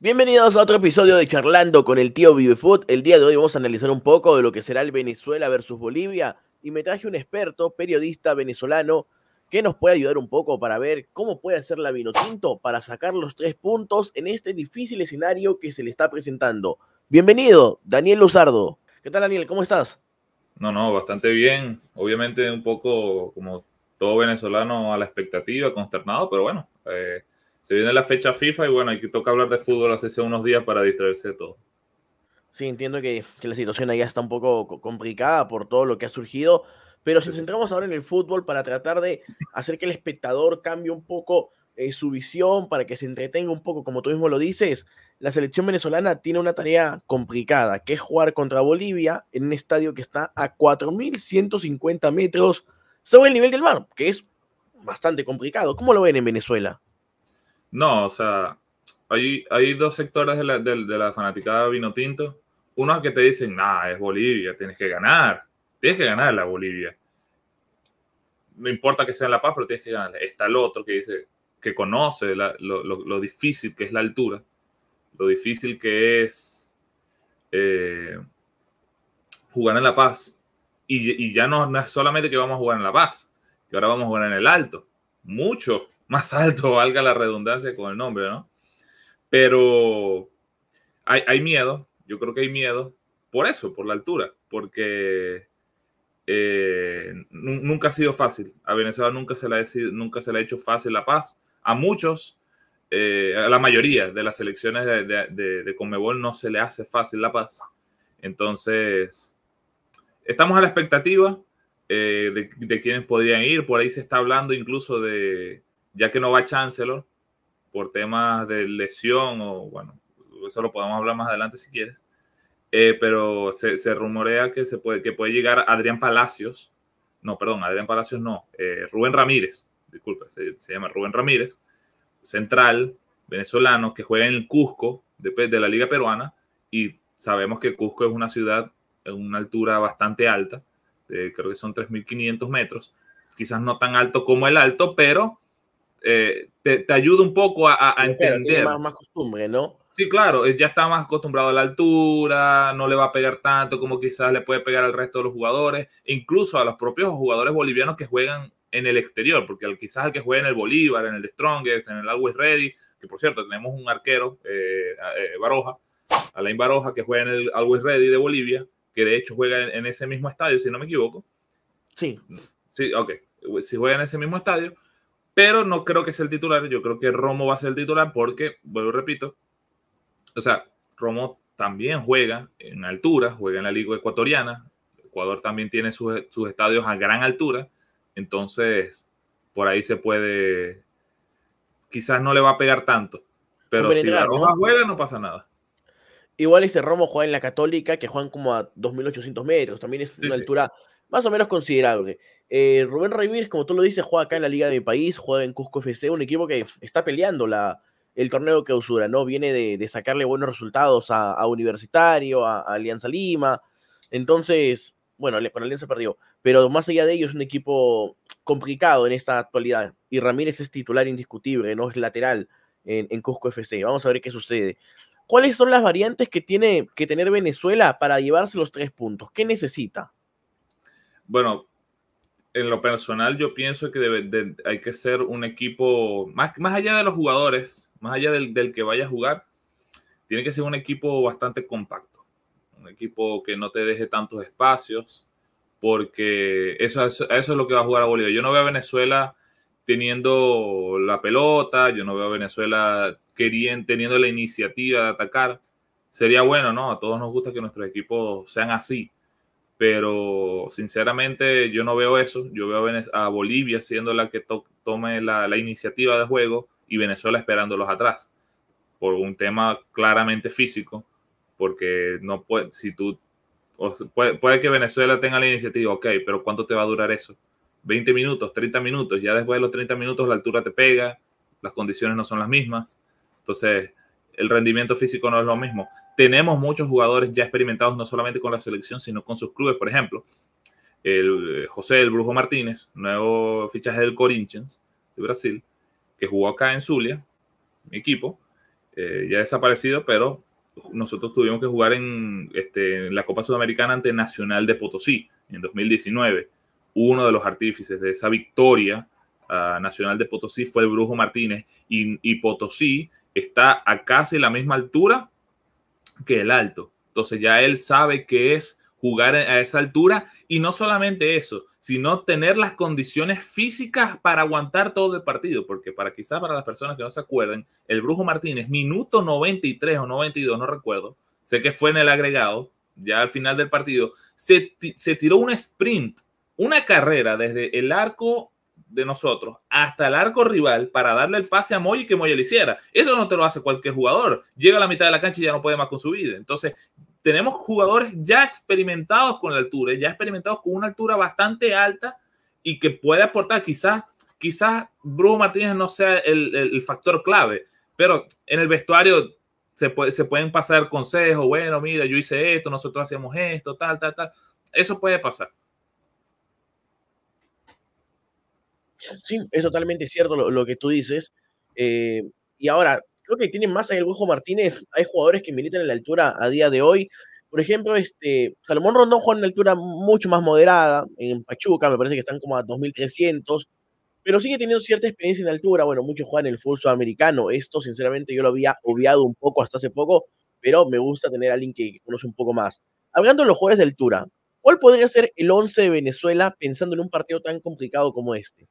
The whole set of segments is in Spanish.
Bienvenidos a otro episodio de Charlando con el tío vivefoot El día de hoy vamos a analizar un poco de lo que será el Venezuela versus Bolivia y me traje un experto, periodista venezolano, que nos puede ayudar un poco para ver cómo puede hacer la Vinotinto para sacar los tres puntos en este difícil escenario que se le está presentando. Bienvenido, Daniel Luzardo. ¿Qué tal, Daniel? ¿Cómo estás? No, no, bastante bien. Obviamente un poco como todo venezolano a la expectativa, consternado, pero bueno, eh, se viene la fecha FIFA y bueno, hay que toca hablar de fútbol hace unos días para distraerse de todo. Sí, entiendo que, la situación allá está un poco complicada por todo lo que ha surgido, pero si nos centramos ahora en el fútbol para tratar de hacer que el espectador cambie un poco eh, su visión, para que se entretenga un poco, como tú mismo lo dices, la selección venezolana tiene una tarea complicada, que es jugar contra Bolivia en un estadio que está a 4.150 metros sobre el nivel del mar, que es bastante complicado. ¿Cómo lo ven en Venezuela? No, o sea, hay, hay dos sectores de la, de, fanaticada vino tinto. es que te dicen, nada, es Bolivia, tienes que ganar. Tienes que ganar la Bolivia. No importa que sea en La Paz, pero tienes que ganar. Está el otro que dice, que conoce lo, difícil que es la altura, lo difícil que es eh, jugar en La Paz. Y, ya no, es solamente que vamos a jugar en La Paz, que ahora vamos a jugar en el Alto. Muchos más alto, valga la redundancia con el nombre, ¿no? Pero hay, miedo, yo creo que hay miedo por eso, por la altura, porque eh, nunca ha sido fácil. A Venezuela nunca se, la nunca se le ha hecho fácil la paz. A muchos, eh, a la mayoría de las elecciones de, de, Conmebol no se le hace fácil la paz. Entonces, estamos a la expectativa eh, de, quienes podrían ir. Por ahí se está hablando incluso de ya que no va Chancellor por temas de lesión o bueno, eso lo podemos hablar más adelante si quieres, eh, pero se, rumorea que, se puede, que puede llegar Adrián Palacios, no, perdón, Adrián Palacios no, eh, Rubén Ramírez, disculpa, se, llama Rubén Ramírez, central venezolano que juega en el Cusco de, pues, de la Liga Peruana y sabemos que Cusco es una ciudad en una altura bastante alta, eh, creo que son 3.500 metros, quizás no tan alto como el alto, pero eh, te, ayuda un poco a, entender. Más, más, costumbre, ¿no? Sí, claro, eh, ya está más acostumbrado a la altura, no le va a pegar tanto como quizás le puede pegar al resto de los jugadores, incluso a los propios jugadores bolivianos que juegan en el exterior, porque quizás el que juega en el Bolívar, en el Strongest, en el Always Ready, que por cierto tenemos un arquero, eh, Baroja, Alain Baroja, que juega en el Always Ready de Bolivia, que de hecho juega en, ese mismo estadio, si no me equivoco. Sí. Sí, ok. Si juega en ese mismo estadio, pero no creo que sea el titular. Yo creo que Romo va a ser el titular porque, vuelvo repito, o sea, Romo también juega en altura, juega en la Liga Ecuatoriana. Ecuador también tiene sus, estadios a gran altura. Entonces, por ahí se puede. Quizás no le va a pegar tanto. Pero si la Roma juega, no pasa nada. Igual dice este, Romo juega en la Católica, que juegan como a 2.800 metros. También es una altura más o menos considerable. Eh, Rubén Ramírez, como tú lo dices, juega acá en la Liga de mi país, juega en Cusco FC, un equipo que está peleando la, el torneo que usura, ¿no? Viene de, sacarle buenos resultados a, Universitario, a, Alianza Lima. Entonces, bueno, con Alianza perdió. Pero más allá de ello, es un equipo complicado en esta actualidad. Y Ramírez es titular indiscutible, ¿no? Es lateral en, en Cusco FC. Vamos a ver qué sucede. ¿Cuáles son las variantes que tiene que tener Venezuela para llevarse los tres puntos? ¿Qué necesita? bueno, en lo personal yo pienso que hay que ser un equipo, más, más allá de los jugadores, más allá del, que vaya a jugar, tiene que ser un equipo bastante compacto, un equipo que no te deje tantos espacios, porque eso, eso, es lo que va a jugar a Bolivia. Yo no veo a Venezuela teniendo la pelota, yo no veo a Venezuela teniendo la iniciativa de atacar. Sería bueno, ¿no? A todos nos gusta que nuestros equipos sean así pero sinceramente yo no veo eso. Yo veo a Bolivia siendo la que tome la, iniciativa de juego y Venezuela esperándolos atrás por un tema claramente físico, porque no puede, si tú, puede, puede, que Venezuela tenga la iniciativa, ok, pero ¿cuánto te va a durar eso? 20 minutos, 30 minutos, ya después de los 30 minutos la altura te pega, las condiciones no son las mismas. Entonces, el rendimiento físico no es lo mismo. Tenemos muchos jugadores ya experimentados, no solamente con la selección, sino con sus clubes. Por ejemplo, el eh, José el Brujo Martínez, nuevo fichaje del Corinthians de Brasil, que jugó acá en Zulia, mi equipo, eh, ya desaparecido, pero nosotros tuvimos que jugar este, en, la Copa Sudamericana ante Nacional de Potosí en 2019. Uno de los artífices de esa victoria ah, Nacional de Potosí fue el Brujo Martínez y Potosí está a casi la misma altura que el alto. Entonces ya él sabe que es jugar a esa altura y no solamente eso, sino tener las condiciones físicas para aguantar todo el partido, porque para quizás para las personas que no se acuerden, el Brujo Martínez, minuto 93 o 92, no recuerdo, sé que fue en el agregado, ya al final del partido, se, se tiró un sprint, una carrera desde el arco de nosotros hasta el arco rival para darle el pase a Moy y que Moy lo hiciera. Eso no te lo hace cualquier jugador. Llega a la mitad de la cancha y ya no puede más con su vida. Entonces, tenemos jugadores ya experimentados con la altura, ya experimentados con una altura bastante alta y que puede aportar. Quizás, quizás Bruno Martínez no sea el, factor clave, pero en el vestuario se, se pueden pasar consejos. Bueno, mira, yo hice esto, nosotros hacíamos esto, tal, tal, tal. Eso puede pasar. Sí, es totalmente cierto lo, que tú dices. Eh, y ahora, creo que tienen más en el Guajo Martínez. Hay jugadores que militan en la altura a día de hoy. Por ejemplo, este, Salomón Rondón juega en una altura mucho más moderada en Pachuca, me parece que están como a 2300, pero sigue teniendo cierta experiencia en altura. Bueno, muchos juegan en el fútbol sudamericano. Esto, sinceramente, yo lo había obviado un poco hasta hace poco, pero me gusta tener a alguien que conoce un poco más. Hablando de los jugadores de altura, ¿cuál podría ser el 11 de Venezuela pensando en un partido tan complicado como este?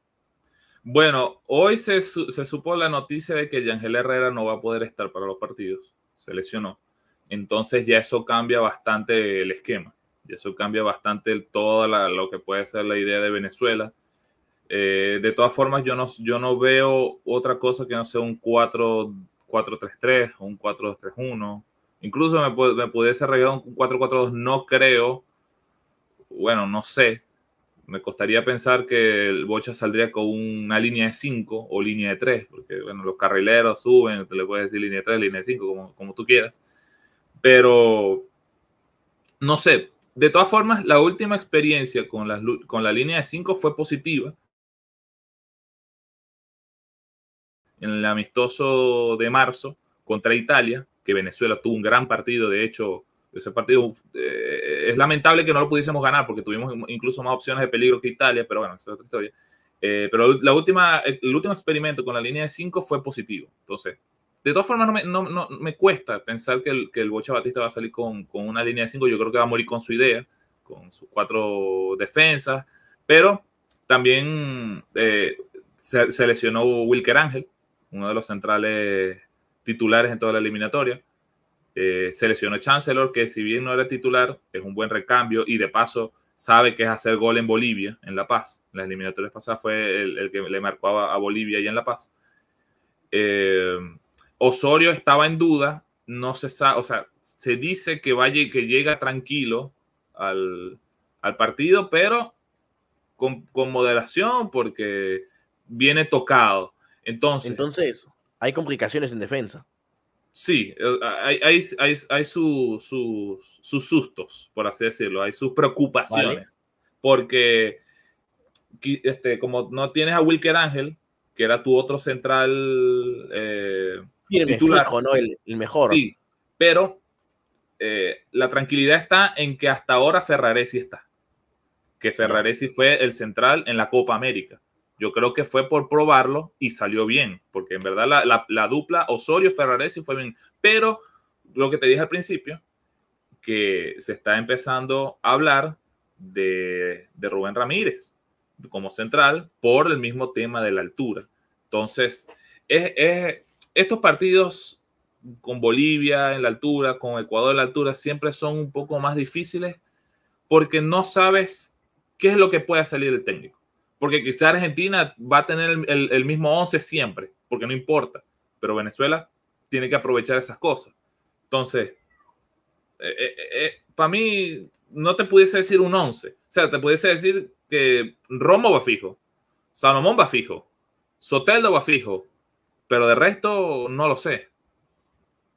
Bueno, hoy se, supo la noticia de que Yangel Herrera no va a poder estar para los partidos, se lesionó. Entonces ya eso cambia bastante el esquema, y eso cambia bastante todo lo que puede ser la idea de Venezuela. Eh, de todas formas, yo no, yo no veo otra cosa que no sea un 4-3-3 un 4-2-3-1. Incluso me, me pudiese arreglar un 4-4-2, no creo. Bueno, no sé, me costaría pensar que el Bocha saldría con una línea de 5 o línea de 3, porque bueno, los carrileros suben, te le puedes decir línea de 3, línea de 5, como, tú quieras. Pero no sé, de todas formas, la última experiencia con la, con la línea de 5 fue positiva. En el amistoso de marzo contra Italia, que Venezuela tuvo un gran partido, de hecho, ese partido eh, es lamentable que no lo pudiésemos ganar porque tuvimos incluso más opciones de peligro que Italia, pero bueno, esa es otra historia. Eh, pero la última, eh, el último experimento con la línea de 5 fue positivo. Entonces, de todas formas, no me, cuesta pensar que el, que el, Bocha Batista va a salir con, con una línea de 5. Yo creo que va a morir con su idea, con sus cuatro defensas. Pero también se, lesionó Wilker Ángel, uno de los centrales titulares en toda la eliminatoria. Eh, seleccionó Chancellor, que si bien no era titular, es un buen recambio y de paso sabe que es hacer gol en Bolivia, en La Paz. En las eliminatorias pasadas fue el, que le marcó a, Bolivia y en La Paz. Eh, Osorio estaba en duda, no se sabe, o sea, se dice que, vaya, que llega tranquilo al, partido, pero con, con, moderación porque viene tocado. Entonces, hay complicaciones en defensa. Sí, eh, hay, sus sustos, por así decirlo, hay sus preocupaciones, porque este, como no tienes a Wilker Ángel, que era tu otro central eh, el titular, ¿no? el, mejor. Sí, pero eh, la tranquilidad está en que hasta ahora Ferraresi está, que Ferraresi fue el central en la Copa América. Yo creo que fue por probarlo y salió bien, porque en verdad la, dupla Osorio-Ferraresi fue bien. Pero lo que te dije al principio, que se está empezando a hablar de, Rubén Ramírez como central por el mismo tema de la altura. Entonces, estos partidos con Bolivia en la altura, con Ecuador en la altura, siempre son un poco más difíciles porque no sabes qué es lo que puede salir el técnico porque quizá Argentina va a tener el, mismo 11 siempre, porque no importa, pero Venezuela tiene que aprovechar esas cosas. Entonces, eh, eh, eh, para mí no te pudiese decir un 11, o sea, te pudiese decir que Romo va fijo, Salomón va fijo, Soteldo va fijo, pero de resto no lo sé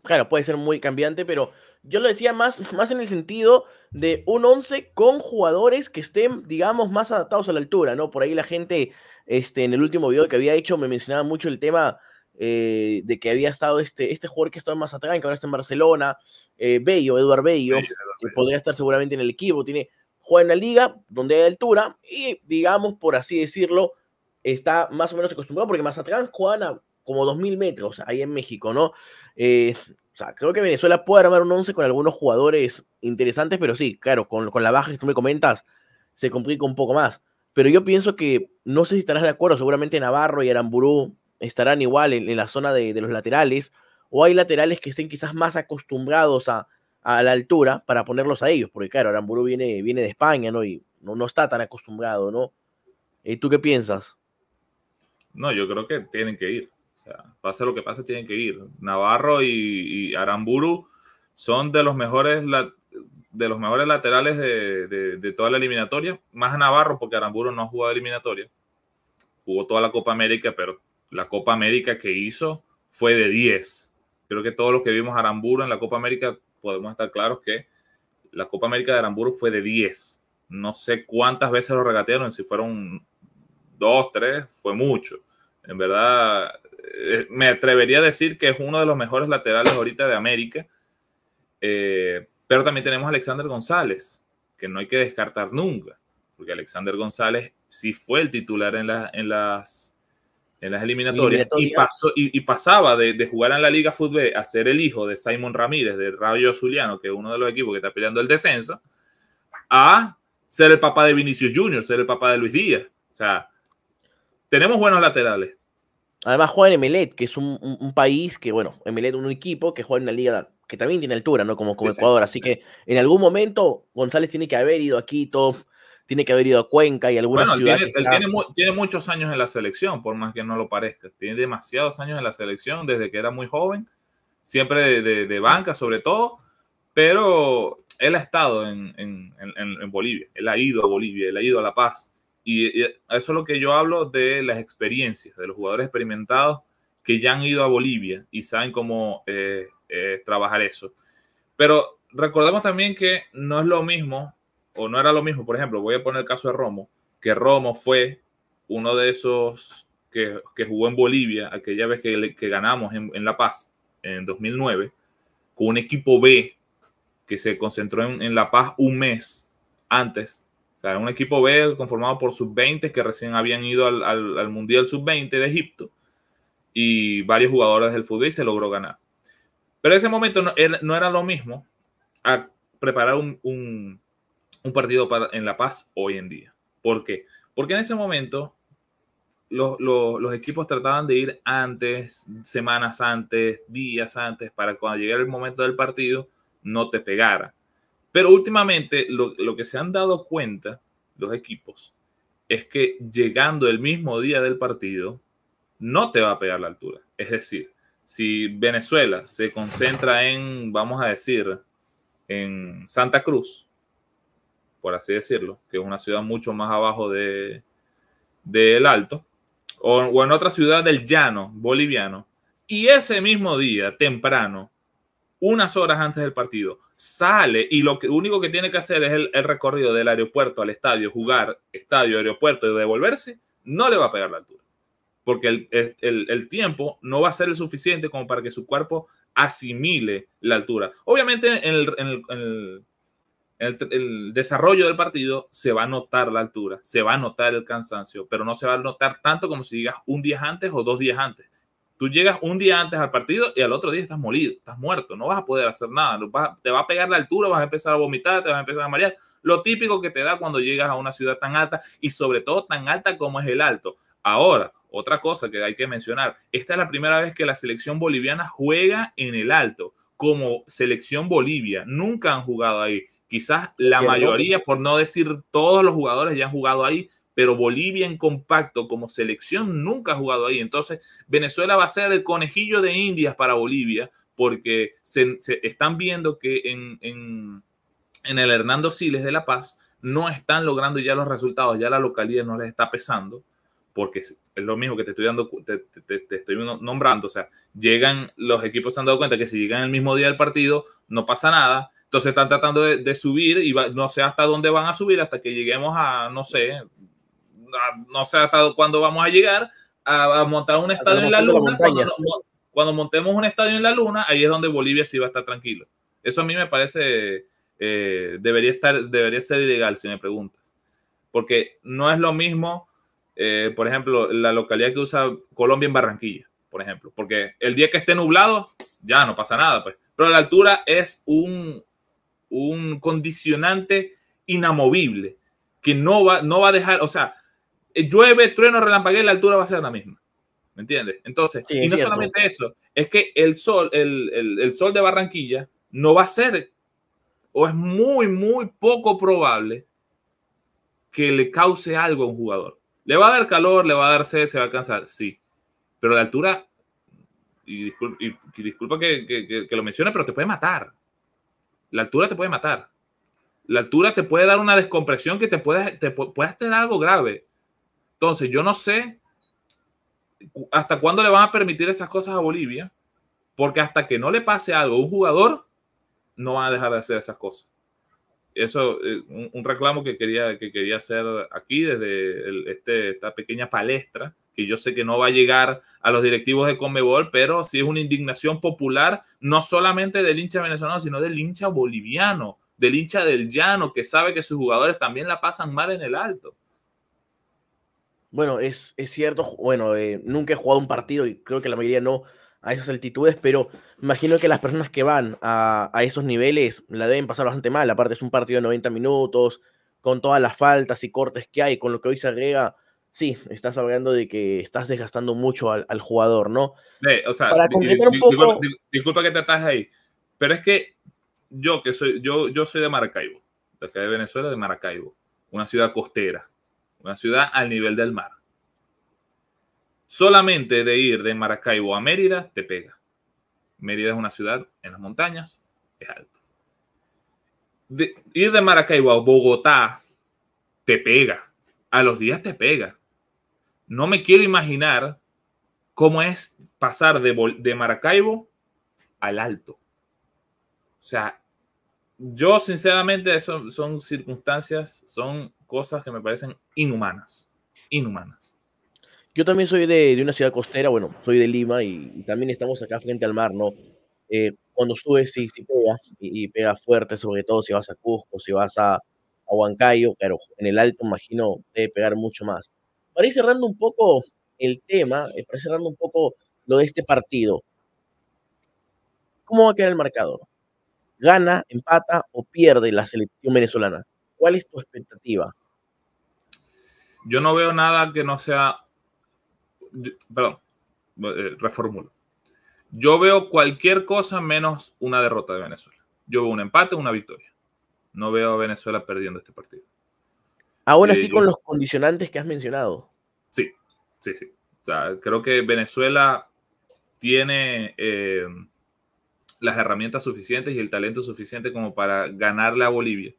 claro, puede ser muy cambiante, pero yo lo decía más, más en el sentido de un 11 con jugadores que estén, digamos, más adaptados a la altura, ¿no? Por ahí la gente, este, en el último video que había hecho, me mencionaba mucho el tema eh, de que había estado este, este jugador que estaba más atrás, que ahora está en Barcelona, eh, Bello, Eduard Bello, que podría estar seguramente en el equipo, tiene, juega en la liga donde hay altura y, digamos, por así decirlo, está más o menos acostumbrado, porque más juegan a como 2.000 metros ahí en México, ¿no? Eh, o sea, creo que Venezuela puede armar un 11 con algunos jugadores interesantes, pero sí, claro, con, la baja que tú me comentas, se complica un poco más. Pero yo pienso que, no sé si estarás de acuerdo, seguramente Navarro y Aramburú estarán igual en, la zona de, los laterales, o hay laterales que estén quizás más acostumbrados a, la altura para ponerlos a ellos, porque claro, Aramburú viene, viene de España, ¿no? Y no, no está tan acostumbrado, ¿no? ¿Y eh, tú qué piensas? No, yo creo que tienen que ir. O sea, pase lo que pase, tienen que ir. Navarro y, Aramburu son de los mejores de los mejores laterales de, toda la eliminatoria, más Navarro, porque Aramburu no ha jugado eliminatoria. Jugó toda la Copa América, pero la Copa América que hizo fue de 10. Creo que todos los que vimos a Aramburu en la Copa América podemos estar claros que la Copa América de Aramburu fue de 10. No sé cuántas veces lo regatearon, si fueron dos, tres, fue mucho. En verdad, eh, me atrevería a decir que es uno de los mejores laterales ahorita de América. Eh, pero también tenemos a Alexander González, que no hay que descartar nunca, porque Alexander González sí fue el titular en, en las, en las eliminatorias y, pasó, y, pasaba de, jugar en la Liga Fútbol a ser el hijo de Simon Ramírez, de Rayo Zuliano, que es uno de los equipos que está peleando el descenso, a ser el papá de Vinicius Jr. ser el papá de Luis Díaz. O sea, tenemos buenos laterales, Además juega en Emelet, que es un, país que, bueno, es un equipo que juega en la liga que también tiene altura, ¿no? Como, como Ecuador. Así que en algún momento González tiene que haber ido a Quito, tiene que haber ido a Cuenca y alguna ciudad. Tiene, muchos años en la selección, por más que no lo parezca. Tiene demasiados años en la selección desde que era muy joven, siempre de, banca sobre todo, pero él ha estado en, en, Bolivia, él ha ido a Bolivia, él ha ido a La Paz, y eso es lo que yo hablo de las experiencias, de los jugadores experimentados que ya han ido a Bolivia y saben cómo eh, eh, trabajar eso. Pero recordemos también que no es lo mismo, o no era lo mismo, por ejemplo, voy a poner el caso de Romo, que Romo fue uno de esos que, jugó en Bolivia, aquella vez que, que ganamos en, La Paz, en 2009, con un equipo B que se concentró en La Paz un mes antes un equipo B conformado por sub-20 que recién habían ido al, Mundial sub-20 de Egipto y varios jugadores del fútbol y se logró ganar. Pero ese momento no, era lo mismo a preparar un, partido para, en La Paz hoy en día. ¿Por qué? Porque en ese momento los, los, equipos trataban de ir antes, semanas antes, días antes, para cuando llegara el momento del partido no te pegara. Pero últimamente lo, que se han dado cuenta los equipos es que llegando el mismo día del partido, no te va a pegar la altura. Es decir, si Venezuela se concentra en, vamos a decir, en Santa Cruz, por así decirlo, que es una ciudad mucho más abajo del de, el Alto, o, o, en otra ciudad del llano boliviano, y ese mismo día, temprano, unas horas antes del partido, sale y lo único que tiene que hacer es el, recorrido del aeropuerto al estadio, jugar estadio, aeropuerto y devolverse, no le va a pegar la altura. Porque el, tiempo no va a ser el suficiente como para que su cuerpo asimile la altura. Obviamente en el, desarrollo del partido se va a notar la altura, se va a notar el cansancio, pero no se va a notar tanto como si digas un día antes o dos días antes Tú llegas un día antes al partido y al otro día estás molido, estás muerto, no vas a poder hacer nada. te va a pegar la altura, vas a empezar a vomitar, te vas a empezar a marear. Lo típico que te da cuando llegas a una ciudad tan alta y sobre todo tan alta como es el alto. Ahora, otra cosa que hay que mencionar, esta es la primera vez que la selección boliviana juega en el alto como selección Bolivia. Nunca han jugado ahí. Quizás la mayoría, por no decir todos los jugadores, ya han jugado ahí, pero Bolivia en compacto como selección nunca ha jugado ahí. Entonces, Venezuela va a ser el conejillo de Indias para Bolivia, porque se, están viendo que en, el Hernando Siles de La Paz no están logrando ya los resultados, ya la localidad no les está pesando, porque es lo mismo que te estoy dando, te, estoy nombrando. O sea, llegan, los equipos se han dado cuenta que si llegan el mismo día del partido, no pasa nada. Entonces están tratando de, subir y no sé hasta dónde van a subir hasta que lleguemos a, no sé, no sé hasta cuándo vamos a llegar a, montar un estadio en la luna. cuando, montemos un estadio en la luna, ahí es donde Bolivia sí va a estar tranquilo. Eso a mí me parece, eh, debería, estar, debería ser ilegal, si me preguntas. Porque no es lo mismo, eh, por ejemplo, la localidad que usa Colombia en Barranquilla, por ejemplo. Porque el día que esté nublado, ya no pasa nada, pues. Pero la altura es un, un condicionante inamovible que no va, no va a dejar, o sea, eh, llueve, trueno, relampaguee, la altura va a ser la misma. ¿Me entiendes? Entonces, y no solamente eso, es que el sol, el, sol de Barranquilla no va a ser, o es muy, muy poco probable que le cause algo a un jugador. Le va a dar calor, le va a dar sed, se va a cansar, sí. Pero la altura, y disculpa, disculpa que, lo mencione, pero te puede matar. La altura te puede matar. La altura te puede dar una descompresión que te puede, te puede hacer algo grave. Entonces, yo no sé hasta cuándo le van a permitir esas cosas a Bolivia, porque hasta que no le pase algo a un jugador, no van a dejar de hacer esas cosas. Eso es eh, un, reclamo que quería, que quería hacer aquí desde este, esta pequeña palestra, que yo sé que no va a llegar a los directivos de Conmebol, pero sí es una indignación popular, no solamente del hincha venezolano, sino del hincha boliviano, del hincha del llano, que sabe que sus jugadores también la pasan mal en el alto. Bueno, es, cierto, bueno, eh, nunca he jugado un partido y creo que la mayoría no a esas altitudes, pero imagino que las personas que van a, esos niveles la deben pasar bastante mal. Aparte es un partido de 90 minutos, con todas las faltas y cortes que hay, con lo que hoy se agrega, sí, estás hablando de que estás desgastando mucho al, jugador, ¿no? Eh, o sea, disculpa, que te ahí, pero es que yo que soy, yo, yo soy de Maracaibo, de Venezuela, de Maracaibo, una ciudad costera una ciudad al nivel del mar. Solamente de ir de Maracaibo a Mérida te pega. Mérida es una ciudad en las montañas, es alto. De, ir de Maracaibo a Bogotá te pega. A los días te pega. No me quiero imaginar cómo es pasar de, de Maracaibo al alto. O sea, yo sinceramente, son circunstancias, son cosas que me parecen inhumanas. Inhumanas. Yo también soy de, una ciudad costera, bueno, soy de Lima y, también estamos acá frente al mar, ¿no? Eh, cuando subes sí, y, pega fuerte, sobre todo si vas a Cusco, si vas a, Huancayo, pero en el alto imagino debe pegar mucho más. Para ir cerrando un poco el tema, eh, para ir cerrando un poco lo de este partido, ¿cómo va a quedar el marcador? ¿Gana, empata o pierde la selección venezolana? ¿Cuál es tu expectativa? Yo no veo nada que no sea, perdón, eh, reformulo. Yo veo cualquier cosa menos una derrota de Venezuela. Yo veo un empate, una victoria. No veo a Venezuela perdiendo este partido. Ahora sí eh, con los condicionantes que has mencionado. Sí, sí, sí. creo que Venezuela tiene eh, las herramientas suficientes y el talento suficiente como para ganarle a Bolivia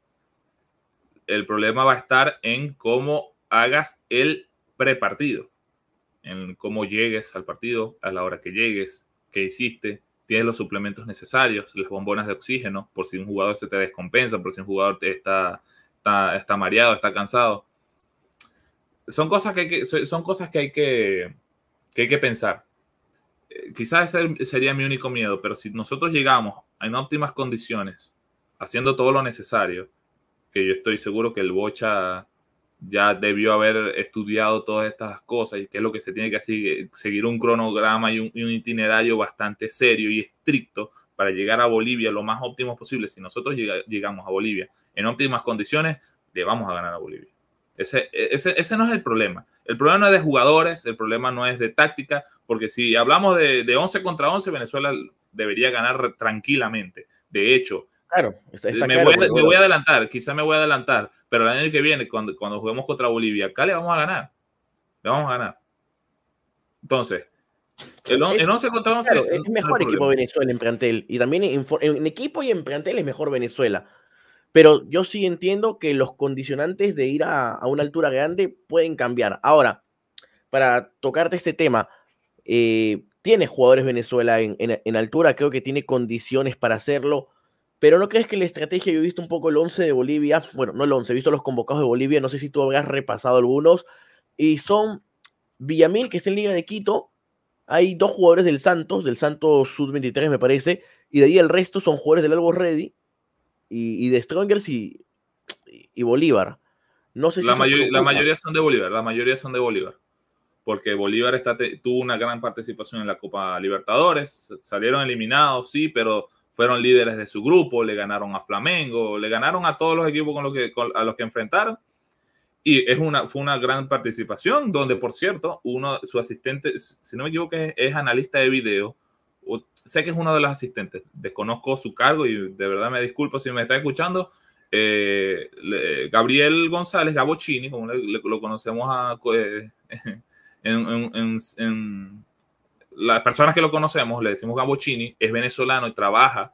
el problema va a estar en cómo hagas el prepartido, en cómo llegues al partido, a la hora que llegues, qué hiciste, tienes los suplementos necesarios, las bombonas de oxígeno, por si un jugador se te descompensa, por si un jugador está, está, está mareado, está cansado. Son cosas que hay que, son cosas que, hay que, hay que pensar. Eh, quizás ese sería mi único miedo, pero si nosotros llegamos en óptimas condiciones, haciendo todo lo necesario, que yo estoy seguro que el Bocha ya debió haber estudiado todas estas cosas y que es lo que se tiene que hacer, seguir un cronograma y un, itinerario bastante serio y estricto para llegar a Bolivia lo más óptimo posible. Si nosotros llegamos a Bolivia en óptimas condiciones, le vamos a ganar a Bolivia. Ese, ese, no es el problema. El problema no es de jugadores, el problema no es de táctica, porque si hablamos de, de 11 contra 11, Venezuela debería ganar tranquilamente. De hecho, claro, me, voy, a adelantar, quizá me voy a adelantar, pero el año que viene, cuando, cuando juguemos contra Bolivia, acá le vamos a ganar. Le vamos a ganar. Entonces, el, 11 contra 11. es mejor equipo Venezuela en plantel. Y también en, equipo y en plantel es mejor Venezuela. Pero yo sí entiendo que los condicionantes de ir a, una altura grande pueden cambiar. Ahora, para tocarte este tema, eh, tiene jugadores Venezuela en, en, altura, creo que tiene condiciones para hacerlo. Pero ¿no crees que la estrategia, yo he visto un poco el 11 de Bolivia, bueno, no el 11, he visto los convocados de Bolivia, no sé si tú habrás repasado algunos, y son Villamil, que está en Liga de Quito, hay dos jugadores del Santos, del Santos Sud-23 me parece, y de ahí el resto son jugadores del Albo Ready y, de Strongers y, y, Bolívar. No sé la si mayoría, la mayoría son de Bolívar, la mayoría son de Bolívar. Porque Bolívar tuvo una gran participación en la Copa Libertadores, salieron eliminados, sí, pero fueron líderes de su grupo, le ganaron a Flamengo, le ganaron a todos los equipos con los que, a los que enfrentaron. Y es una, fue una gran participación, donde por cierto, uno, su asistente, si no me equivoco, es, analista de video. sé que es uno de los asistentes, desconozco su cargo y de verdad me disculpo si me está escuchando. Eh, Gabriel González, Gabochini, como lo conocemos a, eh, en las personas que lo conocemos, le decimos Gambochini, es venezolano y trabaja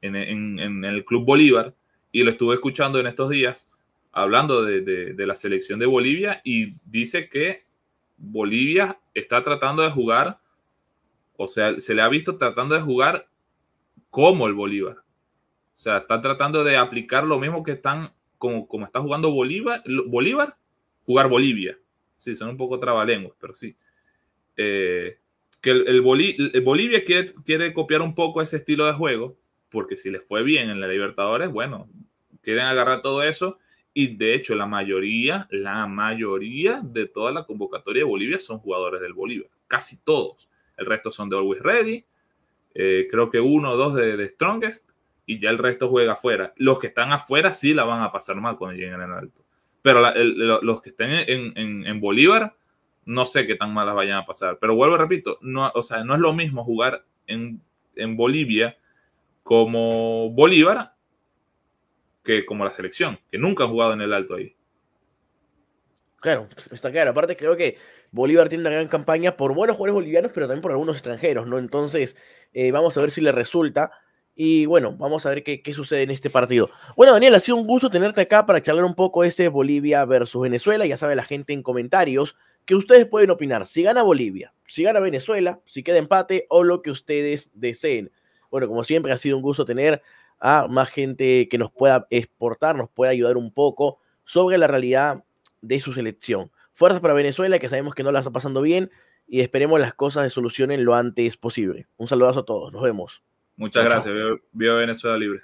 en, el Club Bolívar y lo estuve escuchando en estos días hablando de, la selección de Bolivia y dice que Bolivia está tratando de jugar, o sea, se le ha visto tratando de jugar como el Bolívar. O sea, está tratando de aplicar lo mismo que están, como, está jugando Bolívar, Bolívar, jugar Bolivia. Sí, son un poco trabalenguas, pero sí. Eh, que el, Bolivia, quiere, copiar un poco ese estilo de juego, porque si les fue bien en la Libertadores, bueno, quieren agarrar todo eso. Y de hecho, la mayoría, la mayoría de toda la convocatoria de Bolivia son jugadores del Bolívar, casi todos. El resto son de Always Ready, eh, creo que uno o dos de, de, Strongest, y ya el resto juega afuera. Los que están afuera sí la van a pasar mal cuando lleguen al alto. Pero los que estén en, en, en Bolívar, no sé qué tan malas vayan a pasar. Pero vuelvo, repito, no, o sea, no es lo mismo jugar en, Bolivia como Bolívar que como la selección, que nunca han jugado en el alto ahí. Claro, está claro. Aparte creo que Bolívar tiene una gran campaña por buenos jugadores bolivianos, pero también por algunos extranjeros, ¿no? Entonces, eh, vamos a ver si le resulta. Y bueno, vamos a ver qué, qué, sucede en este partido. Bueno, Daniel, ha sido un gusto tenerte acá para charlar un poco este Bolivia versus Venezuela. Ya sabe la gente en comentarios que ustedes pueden opinar si gana Bolivia, si gana Venezuela, si queda empate o lo que ustedes deseen. Bueno, como siempre ha sido un gusto tener a más gente que nos pueda exportar, nos pueda ayudar un poco sobre la realidad de su selección. Fuerzas para Venezuela, que sabemos que no la está pasando bien y esperemos las cosas se solucionen lo antes posible. Un saludazo a todos, nos vemos. Muchas gracias, viva Venezuela Libre.